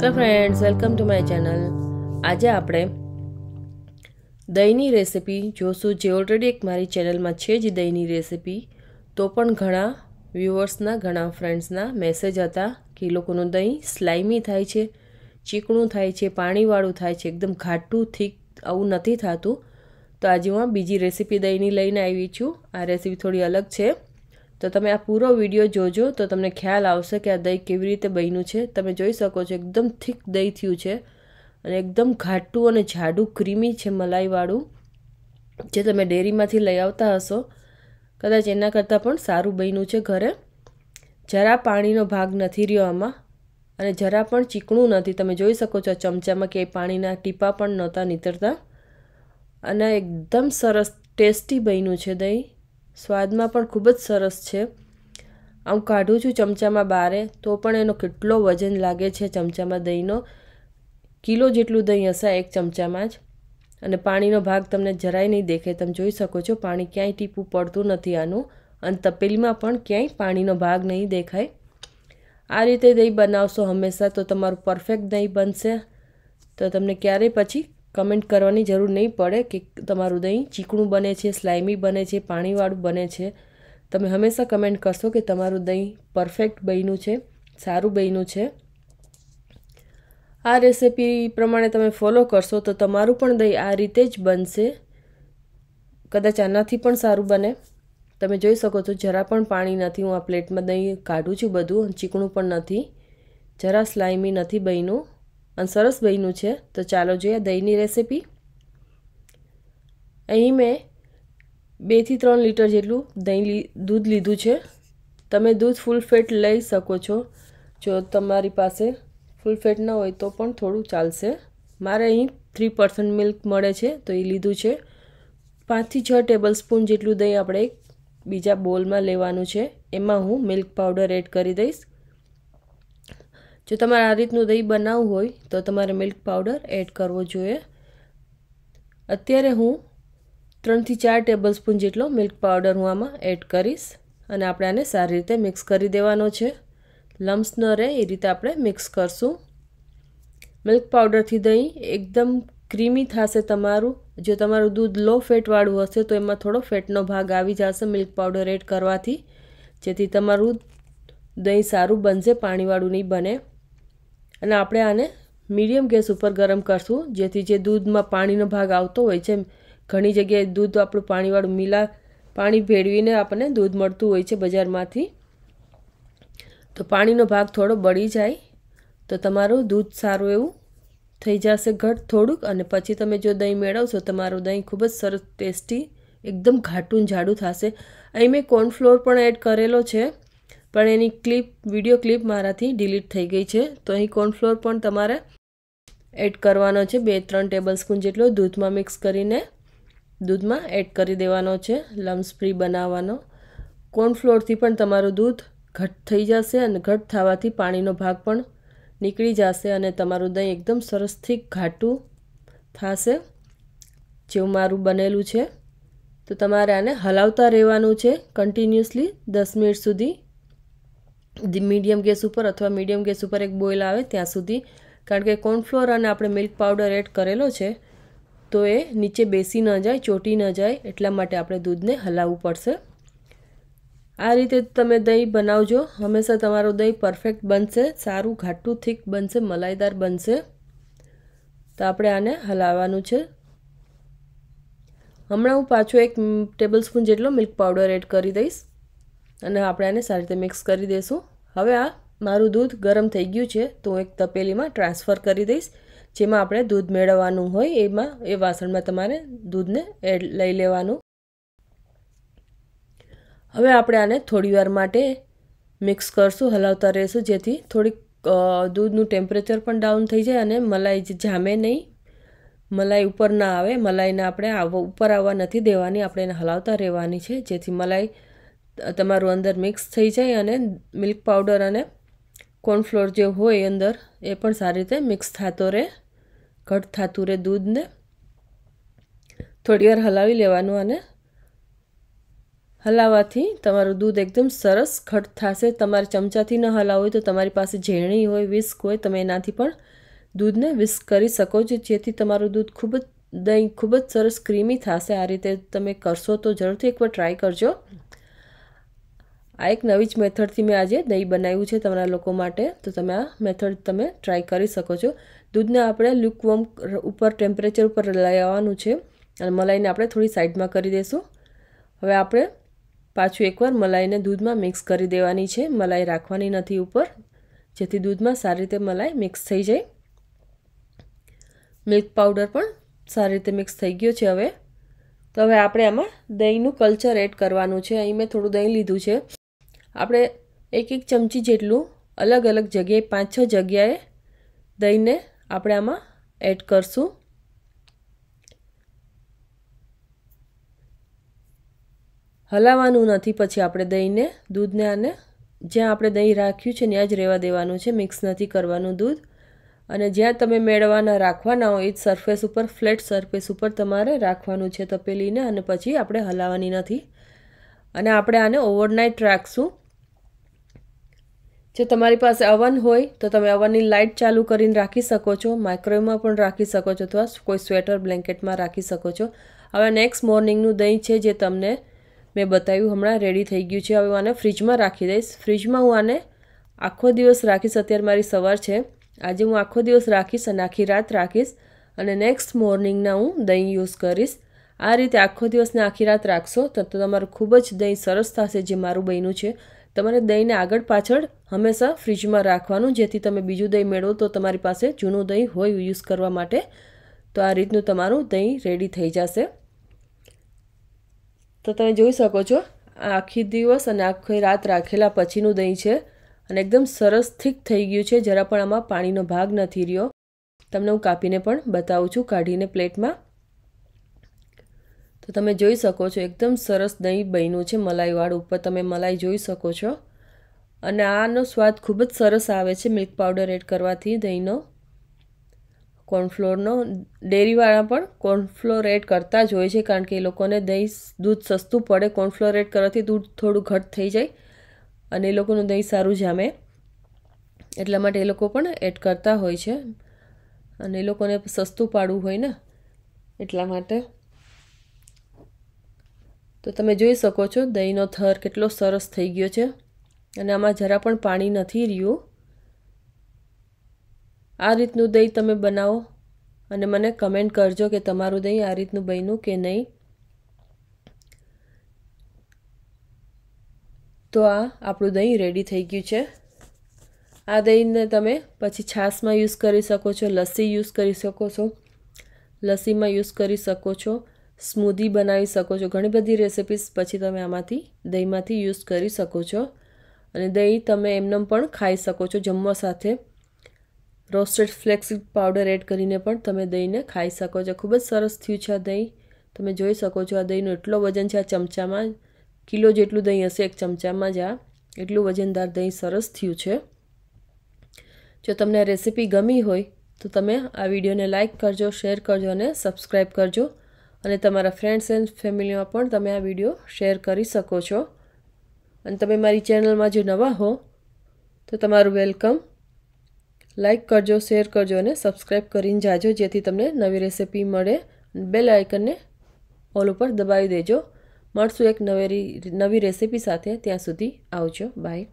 નમસ્કાર friends welcome to my channel આજે આપણે દહીંની રેસિપી જોશું જે ઓલરેડી એક મારી ચેનલમાં છે જ દહીંની રેસિપી તો પણ ઘણા વ્યૂવર્સના ઘણા ફ્રેન્ડ્સના મેસેજ હતા કે લોકોનું દહીં સ્લાઇમી થાય છે ચીકણું થાય છે પાણીવાળું થાય છે એકદમ ઘાટું થીક આવું નથી થતું તો આજે હું બીજી રેસીપી દહીંની લઈને આવી છું આ રેસીપી થોડી અલગ છે તો તમે આ પૂરો વિડીયો જોજો તો તમને ખ્યાલ આવશે કે આ દહીં કેવી રીતે બન્યું છે તમે જોઈ શકો છો એકદમ થીક દહીં થયું છે અને એકદમ ઘાટું અને જાડું ક્રીમી છે મલાઈવાળું જે તમે ડેરીમાંથી લઈ આવતા હશો કદાચ એના કરતાં પણ સારું બન્યું છે ઘરે જરા પાણીનો ભાગ નથી રહ્યો આમાં અને જરા પણ ચીકણું નથી તમે જોઈ શકો છો ચમચામાં ક્યાંય પાણીના ટીપા પણ નહોતા નીતરતા અને એકદમ સરસ ટેસ્ટી બન્યું છે દહીં સ્વાદમાં પણ ખૂબ જ સરસ છે આમ કાઢું છું ચમચામાં બારે તો પણ એનો કેટલો વજન લાગે છે ચમચામાં દહીંનો કિલો જેટલું દહીં હશે એક ચમચામાં જ અને પાણીનો ભાગ તમને જરાય નહીં દેખે તમે જોઈ શકો છો પાણી ક્યાંય ટીપું પડતું નથી આનું અને તપેલીમાં પણ ક્યાંય પાણીનો ભાગ નહીં દેખાય આ રીતે દહીં બનાવશો હંમેશા તો તમારું પરફેક્ટ દહીં બનશે તો તમને ક્યારેય પછી કમેન્ટ કરવાની જરૂર નહીં પડે કે તમારું દહીં ચીકણું બને છે સ્લાઇમી બને છે પાણીવાળું બને છે તમે હંમેશા કમેન્ટ કરશો કે તમારું દહીં પરફેક્ટ બન્યું છે સારું બન્યું છે આ રેસિપી પ્રમાણે તમે ફોલો કરશો તો તમારું પણ દહીં આ રીતે જ બનશે કદાચ આનાથી પણ સારું બને તમે જોઈ શકો છો જરા પણ પાણી નથી હું આ પ્લેટમાં દહીં કાઢું છું બધું ચીકણું પણ નથી જરા સ્લાઇમી નથી બન્યું અને સરસ બન્યું છે તો ચાલો જોઈએ દહીંની રેસીપી અહીં મેં બેથી ત્રણ લીટર જેટલું દહીં દૂધ લીધું છે તમે દૂધ ફૂલ ફેટ લઈ શકો છો જો તમારી પાસે ફૂલ ફેટ ન હોય તો પણ થોડું ચાલશે મારે અહીં થ્રી પર્સન્ટ મિલ્ક મળે છે તો એ લીધું છે પાંચથી છ ટેબલ સ્પૂન જેટલું દહીં આપણે બીજા બોલમાં લેવાનું છે એમાં હું મિલ્ક પાવડર એડ કરી દઈશ જો તમારે આ રીતનું દહીં બનાવવું હોય તો તમારે મિલ્ક પાવડર એડ કરવો જોઈએ અત્યારે હું ત્રણથી ચાર ટેબલ સ્પૂન જેટલો મિલ્ક પાવડર હું આમાં એડ કરીશ અને આપણે આને સારી રીતે મિક્સ કરી દેવાનો છે લમ્સ ન રહે એ રીતે આપણે મિક્સ કરશું મિલ્ક પાવડરથી દહીં એકદમ ક્રીમી થશે તમારું જો તમારું દૂધ લો ફેટવાળું હશે તો એમાં થોડો ફેટનો ભાગ આવી જશે મિલ્ક પાવડર એડ કરવાથી જેથી તમારું દહીં સારું બનશે પાણીવાળું નહીં બને અને આપણે આને મીડિયમ ગેસ ઉપર ગરમ કરશું જેથી જે દૂધમાં પાણીનો ભાગ આવતો હોય છે ઘણી જગ્યાએ દૂધ આપણું પાણીવાળું મિલા પાણી ભેળવીને આપણને દૂધ મળતું હોય છે બજારમાંથી તો પાણીનો ભાગ થોડો બળી જાય તો તમારું દૂધ સારું એવું થઈ જશે ઘટ થોડુંક અને પછી તમે જો દહીં મેળવશો તમારું દહીં ખૂબ જ સરસ ટેસ્ટી એકદમ ઘાટું જાડું થશે અહીં મેં કોર્નફ્લોર પણ એડ કરેલો છે પણ એની ક્લિપ વિડીયો ક્લિપ મારાથી ડિલીટ થઈ ગઈ છે તો અહીં કોર્નફ્લોર પણ તમારે એડ કરવાનો છે બે ત્રણ ટેબલ ટેબલસ્પૂન જેટલો દૂધમાં મિક્સ કરીને દૂધમાં એડ કરી દેવાનો છે લમ્સ ફ્રી બનાવવાનો કોર્નફ્લોરથી પણ તમારું દૂધ ઘટ થઈ જશે અને ઘટ થવાથી પાણીનો ભાગ પણ નીકળી જશે અને તમારું દહીં એકદમ સરસથી ઘાટું થશે જેવું મારું બનેલું છે તો તમારે આને હલાવતા રહેવાનું છે કન્ટિન્યુઅસલી દસ મિનિટ સુધી મીડિયમ ગેસ ઉપર અથવા મીડિયમ ગેસ ઉપર એક બોઇલ આવે ત્યાં સુધી કારણ કે કોર્નફ્લોર અને આપણે મિલ્ક પાવડર એડ કરેલો છે તો એ નીચે બેસી ન જાય ચોટી ન જાય એટલા માટે આપણે દૂધને હલાવવું પડશે આ રીતે તમે દહીં બનાવજો હંમેશા તમારું દહીં પરફેક્ટ બનશે સારું ઘાટું થીક બનશે મલાઈદાર બનશે તો આપણે આને હલાવવાનું છે હમણાં હું પાછો એક ટેબલ સ્પૂન જેટલો મિલ્ક પાવડર એડ કરી દઈશ અને આપણે આને સારી રીતે મિક્સ કરી દઈશું હવે આ મારું દૂધ ગરમ થઈ ગયું છે તો હું એક તપેલીમાં ટ્રાન્સફર કરી દઈશ જેમાં આપણે દૂધ મેળવવાનું હોય એમાં એ વાસણમાં તમારે દૂધને એડ લઈ લેવાનું હવે આપણે આને થોડીવાર માટે મિક્સ કરશું હલાવતા રહીશું જેથી થોડીક દૂધનું ટેમ્પરેચર પણ ડાઉન થઈ જાય અને મલાઈ જામે નહીં મલાઈ ઉપર ના આવે મલાઈને આપણે આવો ઉપર આવવા નથી દેવાની આપણે એને હલાવતા રહેવાની છે જેથી મલાઈ તમારું અંદર મિક્સ થઈ જાય અને મિલ્ક પાવડર અને કોર્નફ્લોર જે હોય અંદર એ પણ સારી રીતે મિક્સ થતો રહે ઘટ થતું રહે દૂધને થોડી વાર હલાવી લેવાનું અને હલાવવાથી તમારું દૂધ એકદમ સરસ ઘટ થશે તમારે ચમચાથી ન હલાવો હોય તો તમારી પાસે ઝેરણી હોય વિસ્ક હોય તમે એનાથી પણ દૂધને વિસ્ક કરી શકો છો જેથી તમારું દૂધ ખૂબ જ દહીં ખૂબ જ સરસ ક્રીમી થશે આ રીતે તમે કરશો તો જરૂરથી એકવાર ટ્રાય કરજો આ એક નવી જ મેથડથી મેં આજે દહીં બનાવ્યું છે તમારા લોકો માટે તો તમે આ મેથડ તમે ટ્રાય કરી શકો છો દૂધને આપણે લુકવોમ ઉપર ટેમ્પરેચર ઉપર લઈ આવવાનું છે અને મલાઈને આપણે થોડી સાઈડમાં કરી દઈશું હવે આપણે પાછું એકવાર મલાઈને દૂધમાં મિક્સ કરી દેવાની છે મલાઈ રાખવાની નથી ઉપર જેથી દૂધમાં સારી રીતે મલાઈ મિક્સ થઈ જાય મિલ્ક પાવડર પણ સારી રીતે મિક્સ થઈ ગયો છે હવે તો હવે આપણે આમાં દહીંનું કલ્ચર એડ કરવાનું છે અહીં મેં થોડું દહીં લીધું છે આપણે એક એક ચમચી જેટલું અલગ અલગ જગ્યાએ પાંચ છ જગ્યાએ દહીંને આપણે આમાં એડ કરશું હલાવવાનું નથી પછી આપણે દહીંને દૂધને આને જ્યાં આપણે દહીં રાખ્યું છે ત્યાં જ રહેવા દેવાનું છે મિક્સ નથી કરવાનું દૂધ અને જ્યાં તમે મેળવાના રાખવાના હોય એ જ સરફેસ ઉપર ફ્લેટ સરફેસ ઉપર તમારે રાખવાનું છે તપેલીને અને પછી આપણે હલાવવાની નથી અને આપણે આને ઓવરનાઇટ રાખશું જો તમારી પાસે અવન હોય તો તમે અવનની લાઇટ ચાલુ કરીને રાખી શકો છો માઇક્રોવેવમાં પણ રાખી શકો છો અથવા કોઈ સ્વેટર બ્લેન્કેટમાં રાખી શકો છો હવે નેક્સ્ટ મોર્નિંગનું દહીં છે જે તમને મેં બતાવ્યું હમણાં રેડી થઈ ગયું છે હવે હું આને ફ્રીજમાં રાખી દઈશ ફ્રીજમાં હું આને આખો દિવસ રાખીશ અત્યારે મારી સવાર છે આજે હું આખો દિવસ રાખીશ અને આખી રાત રાખીશ અને નેક્સ્ટ મોર્નિંગના હું દહીં યુઝ કરીશ આ રીતે આખો દિવસને આખી રાત રાખશો તો તમારું ખૂબ જ દહીં સરસ થશે જે મારું બહેનું છે તમારે દહીંને આગળ પાછળ હંમેશા ફ્રીજમાં રાખવાનું જેથી તમે બીજું દહીં મેળવો તો તમારી પાસે જૂનું દહીં હોય યુઝ કરવા માટે તો આ રીતનું તમારું દહીં રેડી થઈ જશે તો તમે જોઈ શકો છો આ આખી દિવસ અને આખી રાત રાખેલા પછીનું દહીં છે અને એકદમ સરસ થીક થઈ ગયું છે જરા પણ આમાં પાણીનો ભાગ નથી રહ્યો તમને હું કાપીને પણ બતાવું છું કાઢીને પ્લેટમાં તો તમે જોઈ શકો છો એકદમ સરસ દહીં બન્યું છે મલાઈવાળું ઉપર તમે મલાઈ જોઈ શકો છો અને આનો સ્વાદ ખૂબ જ સરસ આવે છે મિલ્ક પાવડર એડ કરવાથી દહીંનો કોર્નફ્લોરનો ડેરીવાળા પણ કોર્નફ્લોર એડ કરતા જ હોય છે કારણ કે એ લોકોને દહીં દૂધ સસ્તું પડે કોર્નફ્લોર એડ કરવાથી દૂધ થોડું ઘટ થઈ જાય અને એ લોકોનું દહીં સારું જામે એટલા માટે એ લોકો પણ એડ કરતા હોય છે અને એ લોકોને સસ્તું પાડવું હોય ને એટલા માટે તો તમે જોઈ શકો છો દહીંનો થર કેટલો સરસ થઈ ગયો છે અને આમાં જરા પણ પાણી નથી રહ્યું આ રીતનું દહીં તમે બનાવો અને મને કમેન્ટ કરજો કે તમારું દહીં આ રીતનું બન્યું કે નહીં તો આ આપણું દહીં રેડી થઈ ગયું છે આ દહીંને તમે પછી છાશમાં યુઝ કરી શકો છો લસ્સી યુઝ કરી શકો છો લસ્સીમાં યુઝ કરી શકો છો સ્મૂધી બનાવી શકો છો ઘણી બધી રેસિપીસ પછી તમે આમાંથી દહીંમાંથી યુઝ કરી શકો છો અને દહીં તમે એમનેમ પણ ખાઈ શકો છો જમવા સાથે રોસ્ટેડ ફ્લેક્સિડ પાવડર એડ કરીને પણ તમે દહીંને ખાઈ શકો છો ખૂબ જ સરસ થયું છે આ દહીં તમે જોઈ શકો છો આ દહીંનો એટલો વજન છે આ ચમચામાં કિલો જેટલું દહીં હશે એક ચમચામાં જ આ એટલું વજનદાર દહીં સરસ થયું છે જો તમને આ રેસીપી ગમી હોય તો તમે આ વિડીયોને લાઇક કરજો શેર કરજો અને સબસ્ક્રાઈબ કરજો અને તમારા ફ્રેન્ડ્સ એન્ડ ફેમિલીમાં પણ તમે આ વિડીયો શેર કરી શકો છો અને તમે મારી ચેનલમાં જો નવા હો તો તમારું વેલકમ લાઇક કરજો શેર કરજો અને સબસ્ક્રાઈબ કરીને જાજો જેથી તમને નવી રેસિપી મળે બેલ આઇકનને ઓલ ઉપર દબાવી દેજો મળશું એક નવેરી નવી રેસિપી સાથે ત્યાં સુધી આવજો બાય